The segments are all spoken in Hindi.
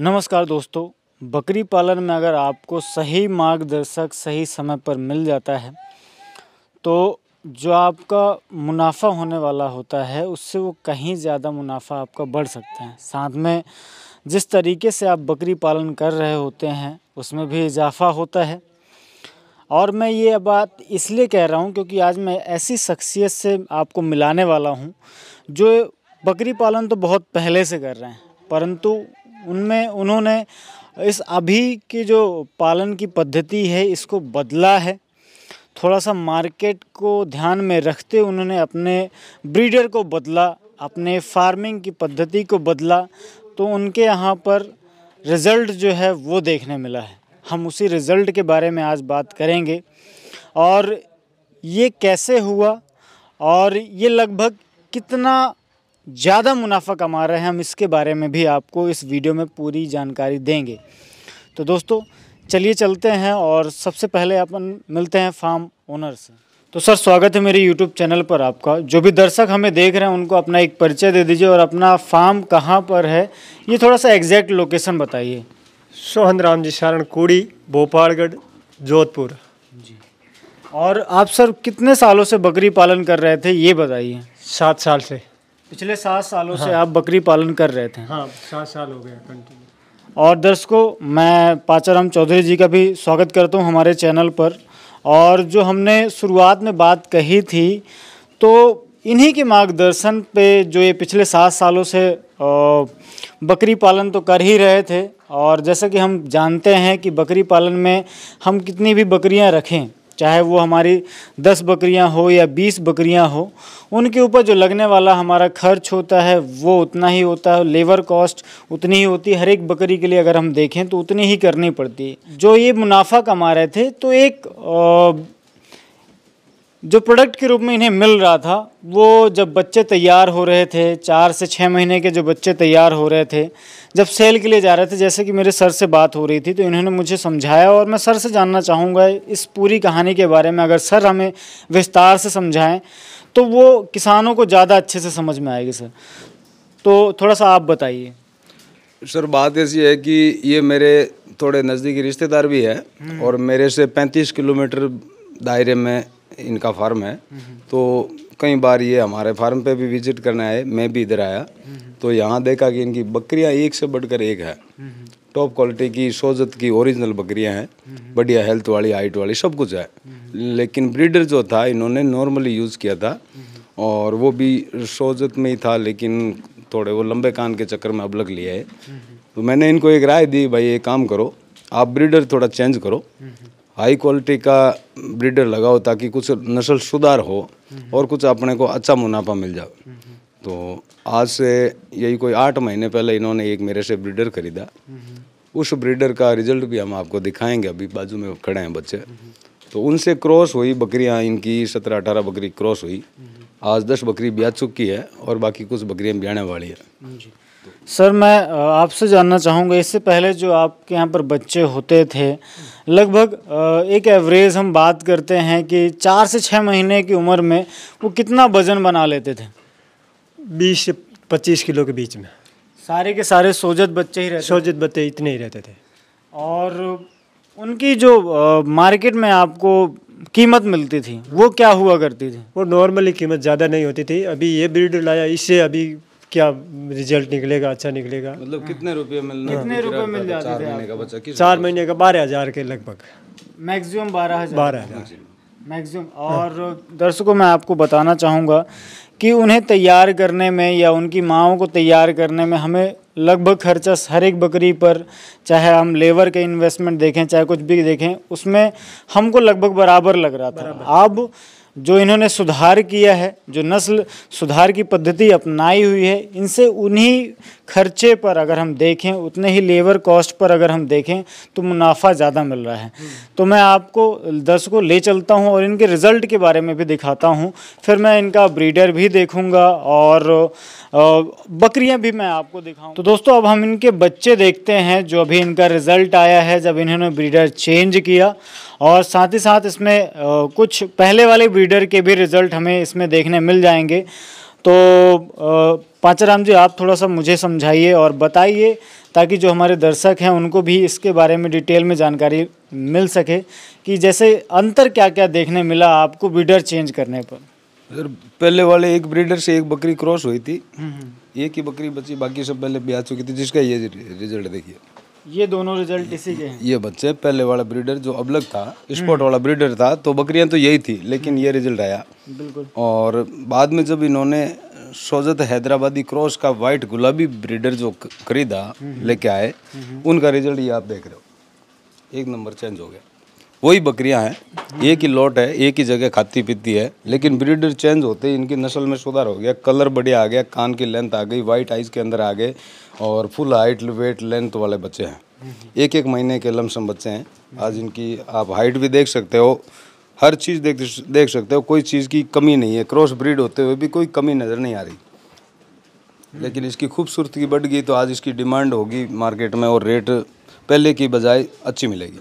नमस्कार दोस्तों बकरी पालन में अगर आपको सही मार्गदर्शक सही समय पर मिल जाता है तो जो आपका मुनाफा होने वाला होता है उससे वो कहीं ज़्यादा मुनाफा आपका बढ़ सकता है साथ में जिस तरीके से आप बकरी पालन कर रहे होते हैं उसमें भी इजाफा होता है और मैं ये बात इसलिए कह रहा हूँ क्योंकि आज मैं ऐसी शख्सियत से आपको मिलाने वाला हूँ जो बकरी पालन तो बहुत पहले से कर रहे हैं परंतु उनमें उन्होंने इस अभी की जो पालन की पद्धति है इसको बदला है थोड़ा सा मार्केट को ध्यान में रखते उन्होंने अपने ब्रीडर को बदला अपने फार्मिंग की पद्धति को बदला तो उनके यहाँ पर रिज़ल्ट जो है वो देखने मिला है हम उसी रिज़ल्ट के बारे में आज बात करेंगे और ये कैसे हुआ और ये लगभग कितना ज़्यादा मुनाफा कमा रहे हैं हम इसके बारे में भी आपको इस वीडियो में पूरी जानकारी देंगे तो दोस्तों चलिए चलते हैं और सबसे पहले अपन मिलते हैं फार्म ओनर से तो सर स्वागत है मेरे यूट्यूब चैनल पर आपका जो भी दर्शक हमें देख रहे हैं उनको अपना एक परिचय दे दीजिए और अपना फार्म कहाँ पर है ये थोड़ा सा एग्जैक्ट लोकेशन बताइए सोहन राम जी शरण कूड़ी भोपालगढ़ जोधपुर जी और आप सर कितने सालों से बकरी पालन कर रहे थे ये बताइए सात साल से पिछले सात सालों हाँ। से आप बकरी पालन कर रहे थे हाँ सात साल हो गए कंटिन्यू और दर्शकों मैं पाचाराम चौधरी जी का भी स्वागत करता हूँ हमारे चैनल पर और जो हमने शुरुआत में बात कही थी तो इन्हीं के मार्गदर्शन पे जो ये पिछले सात सालों से बकरी पालन तो कर ही रहे थे और जैसा कि हम जानते हैं कि बकरी पालन में हम कितनी भी बकरियां रखें चाहे वो हमारी दस बकरियां हो या बीस बकरियां हो उनके ऊपर जो लगने वाला हमारा खर्च होता है वो उतना ही होता है लेबर कॉस्ट उतनी ही होती है हर एक बकरी के लिए अगर हम देखें तो उतनी ही करनी पड़ती है जो ये मुनाफा कमा रहे थे तो एक आ, जो प्रोडक्ट के रूप में इन्हें मिल रहा था वो जब बच्चे तैयार हो रहे थे चार से छः महीने के जो बच्चे तैयार हो रहे थे जब सेल के लिए जा रहे थे जैसे कि मेरे सर से बात हो रही थी तो इन्होंने मुझे समझाया और मैं सर से जानना चाहूँगा इस पूरी कहानी के बारे में अगर सर हमें विस्तार से समझाएं तो वो किसानों को ज़्यादा अच्छे से समझ में आएगी सर तो थोड़ा सा आप बताइए सर बात ऐसी है कि ये मेरे थोड़े नज़दीकी रिश्तेदार भी है हम्म। और मेरे से पैंतीस किलोमीटर दायरे में इनका फार्म है तो कई बार ये हमारे फार्म पे भी विजिट करने आए मैं भी इधर आया तो यहाँ देखा कि इनकी बकरियाँ एक से बढ़कर एक है टॉप क्वालिटी की सोजत की ओरिजिनल बकरियाँ हैं बढ़िया हेल्थ वाली हाइट वाली सब कुछ है लेकिन ब्रीडर जो था इन्होंने नॉर्मली यूज़ किया था और वो भी सोजत में ही था लेकिन थोड़े वो लंबे कान के चक्कर में अब लग लिया है तो मैंने इनको एक राय दी भाई ये काम करो आप ब्रीडर थोड़ा चेंज करो हाई क्वालिटी का ब्रीडर लगाओ ताकि कुछ नस्ल सुधार हो और कुछ अपने को अच्छा मुनाफा मिल जाए तो आज से यही कोई आठ महीने पहले इन्होंने एक मेरे से ब्रीडर खरीदा उस ब्रीडर का रिजल्ट भी हम आपको दिखाएंगे अभी बाजू में खड़े हैं बच्चे तो उनसे क्रॉस हुई बकरियां इनकी सत्रह अठारह बकरी क्रॉस हुई आज दस बकरी ब्याज चुकी है और बाकी कुछ बकरियां ब्याने वाली है सर मैं आपसे जानना चाहूँगा इससे पहले जो आपके यहाँ पर बच्चे होते थे लगभग एक एवरेज हम बात करते हैं कि चार से छः महीने की उम्र में वो कितना वजन बना लेते थे बीस से पच्चीस किलो के बीच में सारे के सारे सोजत बच्चे ही रहते सोजत बच्चे इतने ही रहते थे और उनकी जो मार्केट में आपको कीमत मिलती थी वो क्या हुआ करती थी वो नॉर्मली कीमत ज़्यादा नहीं होती थी अभी ये ब्रीड लाया इससे अभी क्या रिजल्ट निकलेगा अच्छा निकलेगा मतलब कितने रुपये मिलना कितने रुपये मिल जाते चार महीने का चार महीने का बारह हजार के लगभग मैक्सिमम बारह हजार बारह मैक्सिमम और दर्शकों मैं आपको बताना चाहूँगा कि उन्हें तैयार करने में या उनकी माओ को तैयार करने में हमें लगभग खर्चा हर एक बकरी पर चाहे हम लेबर के इन्वेस्टमेंट देखें चाहे कुछ भी देखें उसमें हमको लगभग बराबर लग रहा था अब जो इन्होंने सुधार किया है जो नस्ल सुधार की पद्धति अपनाई हुई है इनसे उन्हीं खर्चे पर अगर हम देखें उतने ही लेबर कॉस्ट पर अगर हम देखें तो मुनाफा ज़्यादा मिल रहा है तो मैं आपको दस को ले चलता हूँ और इनके रिज़ल्ट के बारे में भी दिखाता हूँ फिर मैं इनका ब्रीडर भी देखूँगा और बकरियां भी मैं आपको दिखाऊं तो दोस्तों अब हम इनके बच्चे देखते हैं जो अभी इनका रिज़ल्ट आया है जब इन्होंने ब्रीडर चेंज किया और साथ ही साथ इसमें कुछ पहले वाले ब्रीडर के भी रिज़ल्ट हमें इसमें देखने मिल जाएंगे तो पाचाराम जी आप थोड़ा सा मुझे समझाइए और बताइए ताकि जो हमारे दर्शक हैं उनको भी इसके बारे में डिटेल में जानकारी मिल सके कि जैसे अंतर क्या क्या देखने मिला आपको ब्रीडर चेंज करने पर सर पहले वाले एक ब्रीडर से एक बकरी क्रॉस हुई थी एक ही बकरी बची बाकी सब पहले ब्याज चुकी थी जिसका ये रिजल्ट देखिए ये दोनों रिजल्ट इसी के हैं ये बच्चे पहले वाला ब्रीडर जो अलग था स्पॉट वाला ब्रीडर था तो बकरियां तो यही थी लेकिन ये रिजल्ट आया बिल्कुल और बाद में जब इन्होंने सोजत हैदराबादी क्रॉस का वाइट गुलाबी ब्रीडर जो खरीदा लेके आए उनका रिजल्ट ये आप देख रहे हो एक नंबर चेंज हो गया वही बकरियां हैं एक ही लॉट है एक ही जगह खाती पीती है लेकिन ब्रीडर चेंज होते हैं इनकी नस्ल में सुधार हो गया कलर बढ़िया आ गया कान की लेंथ आ गई वाइट आइज के अंदर आ गए और फुल हाइट वेट लेंथ वाले बच्चे हैं एक एक महीने के लमसम बच्चे हैं आज इनकी आप हाइट भी देख सकते हो हर चीज़ देख देख सकते हो कोई चीज़ की कमी नहीं है क्रॉस ब्रीड होते हुए भी कोई कमी नज़र नहीं आ रही लेकिन इसकी खूबसूरती बढ़ गई तो आज इसकी डिमांड होगी मार्केट में और रेट पहले की बजाय अच्छी मिलेगी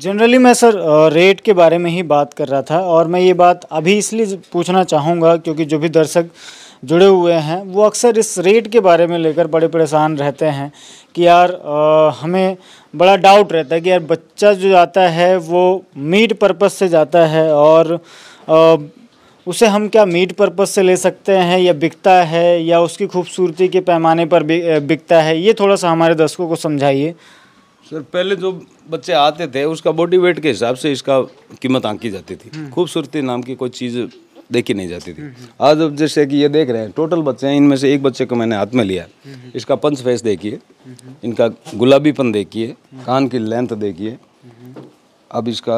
जनरली मैं सर रेट के बारे में ही बात कर रहा था और मैं ये बात अभी इसलिए पूछना चाहूँगा क्योंकि जो भी दर्शक जुड़े हुए हैं वो अक्सर इस रेट के बारे में लेकर बड़े परेशान रहते हैं कि यार आ, हमें बड़ा डाउट रहता है कि यार बच्चा जो जाता है वो मीट पर्पज़ से जाता है और आ, उसे हम क्या मीट पर्पज़ से ले सकते हैं या बिकता है या उसकी खूबसूरती के पैमाने पर बिकता है ये थोड़ा सा हमारे दर्शकों को समझाइए सर पहले जो बच्चे आते थे उसका बॉडी वेट के हिसाब से इसका कीमत आंकी जाती थी हम्म। खूबसूरती नाम की कोई चीज़ देखी नहीं जाती थी हम्म, हम्म। आज अब जैसे कि ये देख रहे हैं टोटल बच्चे हैं इनमें से एक बच्चे को मैंने हाथ में लिया इसका पंच फेस देखिए इनका गुलाबीपन देखिए कान की लेंथ देखिए अब इसका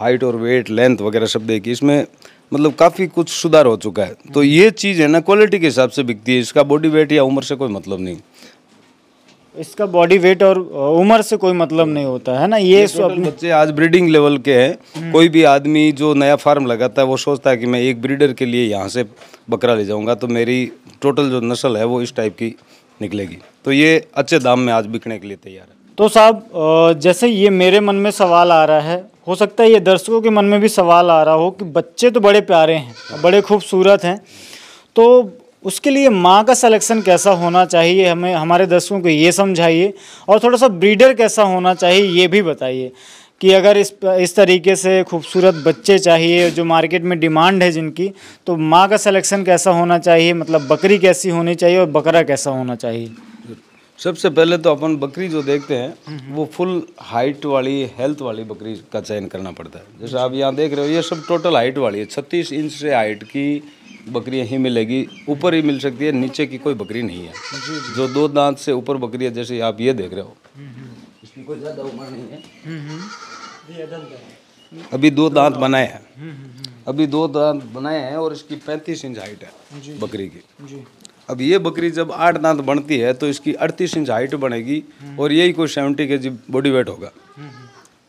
हाइट और वेट लेंथ वगैरह सब देखिए इसमें मतलब काफ़ी कुछ सुधार हो चुका है तो ये चीज़ है ना क्वालिटी के हिसाब से बिकती है इसका बॉडी वेट या उम्र से कोई मतलब नहीं इसका बॉडी वेट और उम्र से कोई मतलब नहीं होता है ना ये सब बच्चे आज ब्रीडिंग लेवल के हैं हम्म। कोई भी आदमी जो नया फार्म लगाता है वो सोचता है कि मैं एक ब्रीडर के लिए यहाँ से बकरा ले जाऊँगा तो मेरी टोटल जो नस्ल है वो इस टाइप की निकलेगी तो ये अच्छे दाम में आज बिकने के लिए तैयार है तो साहब जैसे ये मेरे मन में सवाल आ रहा है हो सकता है ये दर्शकों के मन में भी सवाल आ रहा हो कि बच्चे तो बड़े प्यारे हैं बड़े खूबसूरत हैं तो उसके लिए माँ का सिलेक्शन कैसा होना चाहिए हमें हमारे दर्शकों को ये समझाइए और थोड़ा सा ब्रीडर कैसा होना चाहिए ये भी बताइए कि अगर इस इस तरीके से खूबसूरत बच्चे चाहिए जो मार्केट में डिमांड है जिनकी तो माँ का सिलेक्शन कैसा होना चाहिए मतलब बकरी कैसी होनी चाहिए और बकरा कैसा होना चाहिए सबसे पहले तो अपन बकरी जो देखते हैं वो फुल हाइट वाली हेल्थ वाली बकरी का चयन करना पड़ता है जैसे आप यहाँ देख रहे हो ये सब टोटल हाइट वाली है छत्तीस इंच से हाइट की बकरियाँ ही मिलेगी ऊपर ही मिल सकती है नीचे की कोई बकरी नहीं है जो दो दांत से ऊपर बकरी है जैसे आप ये देख रहे हो हम्म, हम्म। इसकी कोई ज़्यादा उम्र नहीं हम्म, है अभी दो दांत बनाए हैं अभी दो दांत बनाए हैं और इसकी पैंतीस इंच हाइट है बकरी की अब ये बकरी जब आठ दांत बनती है तो इसकी अड़तीस इंच हाइट बनेगी और यही कोई सेवेंटी के जी बॉडी वेट होगा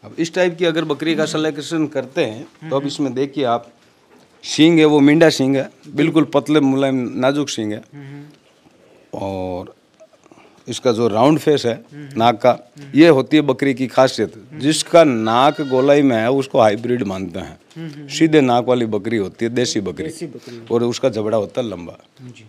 अब इस टाइप की अगर बकरी का सलेक्शन करते हैं तो अब इसमें देखिए आप सींग है वो मिंडा सींग है बिल्कुल पतले मुलायम नाजुक सींग है और इसका जो राउंड फेस है नाक का ये होती है बकरी की खासियत जिसका नाक गोलाई में है उसको हाइब्रिड मानते हैं सीधे नाक वाली बकरी होती है देसी बकरी, देसी बकरी। और उसका जबड़ा होता है लंबा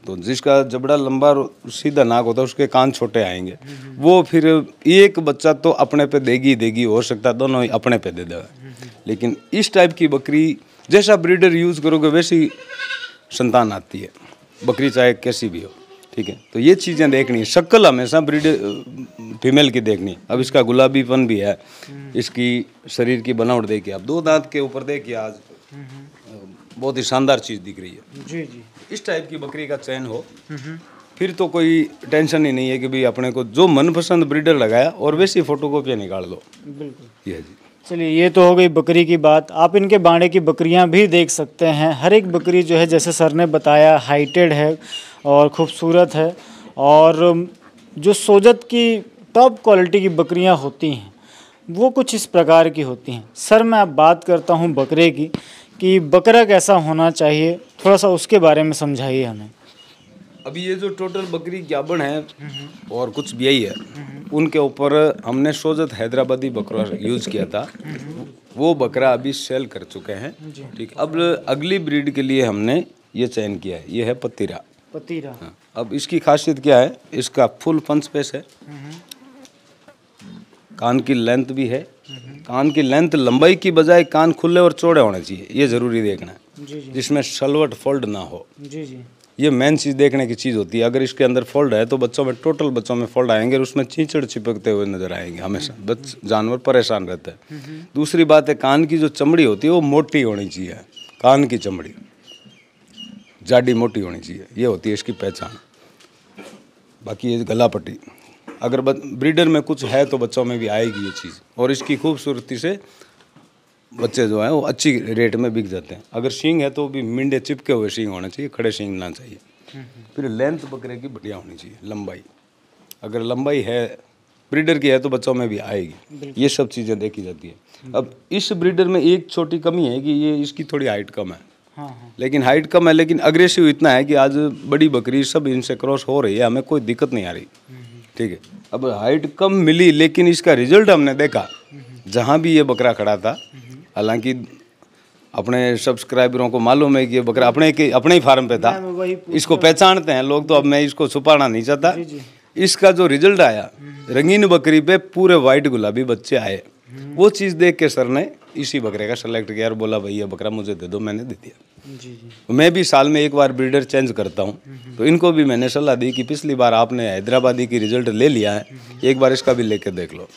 तो जिसका जबड़ा लंबा सीधा नाक होता है उसके कान छोटे आएंगे वो फिर एक बच्चा तो अपने पे देगी देगी हो सकता है दोनों अपने पे दे देगा लेकिन इस टाइप की बकरी जैसा ब्रीडर यूज़ करोगे वैसी संतान आती है बकरी चाहे कैसी भी हो ठीक है तो ये चीज़ें देखनी है शक्ल हमेशा ब्रीड फीमेल की देखनी अब इसका गुलाबीपन भी है इसकी शरीर की बनावट देखिए आप दो दांत के ऊपर देखिए आज बहुत ही शानदार चीज़ दिख रही है जी जी इस टाइप की बकरी का चयन हो हम्म, हम्म। फिर तो कोई टेंशन ही नहीं है कि भाई अपने को जो मनपसंद ब्रीडर लगाया और वैसी फोटो कॉपियाँ निकाल दो बिल्कुल यह जी चलिए ये तो हो गई बकरी की बात आप इनके बाड़े की बकरियां भी देख सकते हैं हर एक बकरी जो है जैसे सर ने बताया हाइटेड है और ख़ूबसूरत है और जो सोजत की टॉप क्वालिटी की बकरियां होती हैं वो कुछ इस प्रकार की होती हैं सर मैं अब बात करता हूँ बकरे की कि बकरा कैसा होना चाहिए थोड़ा सा उसके बारे में समझाइए हमें अभी ये जो टोटल बकरी ग्याबन है और कुछ भी यही है उनके ऊपर हमने सोजत हैदराबादी बकरा यूज किया था वो बकरा अभी सेल कर चुके हैं ठीक अब अगली ब्रीड के लिए हमने ये चयन किया है ये है पतीरा पतीरा हाँ। अब इसकी खासियत क्या है इसका फुल फन स्पेस है कान की लेंथ भी है कान की लेंथ लंबाई की बजाय कान खुले और चौड़े होने चाहिए ये जरूरी देखना है जिसमें सलवट फोल्ड ना हो जी जी ये मेन चीज़ देखने की चीज़ होती है अगर इसके अंदर फॉल्ट है तो बच्चों में टोटल बच्चों में फॉल्ट आएंगे और उसमें चीचड़ चिपकते हुए नजर आएंगे हमेशा हम्म। बच्चे जानवर परेशान रहते हैं हम्म, हम्म। दूसरी बात है कान की जो चमड़ी होती है वो मोटी होनी चाहिए कान की चमड़ी जाडी मोटी होनी चाहिए ये होती है इसकी पहचान बाकी ये गला पट्टी अगर ब्रीडर में कुछ है तो बच्चों में भी आएगी ये चीज़ और इसकी खूबसूरती से बच्चे जो हैं वो अच्छी रेट में बिक जाते हैं अगर सींग है तो भी मिंडे चिपके हुए सींग होना चाहिए खड़े सींग ना चाहिए फिर लेंथ बकरे की बढ़िया होनी चाहिए लंबाई अगर लंबाई है ब्रीडर की है तो बच्चों में भी आएगी ये सब चीज़ें देखी जाती है अब इस ब्रीडर में एक छोटी कमी है कि ये इसकी थोड़ी हाइट हाँ। कम है लेकिन हाइट कम है लेकिन अग्रेसिव इतना है कि आज बड़ी बकरी सब इनसे क्रॉस हो रही है हमें कोई दिक्कत नहीं आ रही ठीक है अब हाइट कम मिली लेकिन इसका रिजल्ट हमने देखा जहाँ भी ये बकरा खड़ा था हालांकि अपने सब्सक्राइबरों को मालूम है कि ये बकरा अपने के अपने ही फार्म पे था इसको पहचानते हैं लोग तो अब मैं इसको छुपाना नहीं चाहता इसका जो रिजल्ट आया रंगीन बकरी पे पूरे वाइट गुलाबी बच्चे आए वो चीज़ देख के सर ने इसी बकरे का सेलेक्ट किया और बोला भाई ये बकरा मुझे दे दो मैंने दे दिया जी मैं भी साल में एक बार ब्रीडर चेंज करता हूँ तो इनको भी मैंने सलाह दी कि पिछली बार आपने हैदराबादी की रिजल्ट ले लिया है एक बार इसका भी लेके देख लो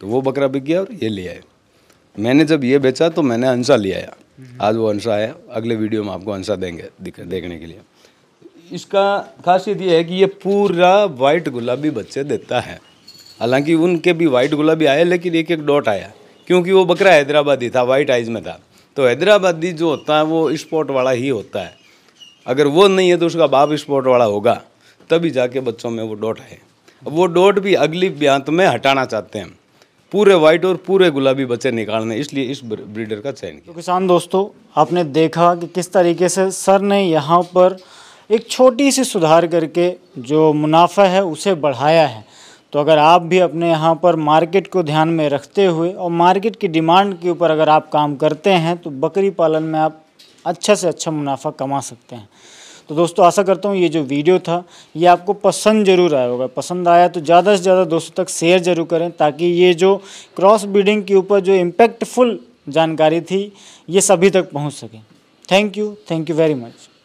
तो वो बकरा बिक गया और ये ले आए मैंने जब ये बेचा तो मैंने अंशा ले आया आज वो अंशा है अगले वीडियो में आपको अंशा देंगे देखने के लिए इसका खासियत ये है कि ये पूरा वाइट गुलाबी बच्चे देता है हालांकि उनके भी वाइट गुलाबी आए लेकिन एक एक डॉट आया क्योंकि वो बकरा हैदराबादी था वाइट आइज में था तो हैदराबादी जो होता है वो स्पॉट वाला ही होता है अगर वो नहीं है तो उसका बाप स्पॉट वाला होगा तभी जाके बच्चों में वो डॉट है वो डॉट भी अगली ब्यांत में हटाना चाहते हैं पूरे वाइट और पूरे गुलाबी बच्चे निकालने इसलिए इस ब्रीडर का चयन किया तो किसान दोस्तों आपने देखा कि किस तरीके से सर ने यहाँ पर एक छोटी सी सुधार करके जो मुनाफा है उसे बढ़ाया है तो अगर आप भी अपने यहाँ पर मार्केट को ध्यान में रखते हुए और मार्केट की डिमांड के ऊपर अगर आप काम करते हैं तो बकरी पालन में आप अच्छे से अच्छा मुनाफा कमा सकते हैं तो दोस्तों आशा करता हूँ ये जो वीडियो था ये आपको पसंद ज़रूर आया होगा पसंद आया तो ज़्यादा से ज़्यादा दोस्तों तक शेयर ज़रूर करें ताकि ये जो क्रॉस ब्रीडिंग के ऊपर जो इम्पैक्टफुल जानकारी थी ये सभी तक पहुँच सके thank you thank you very much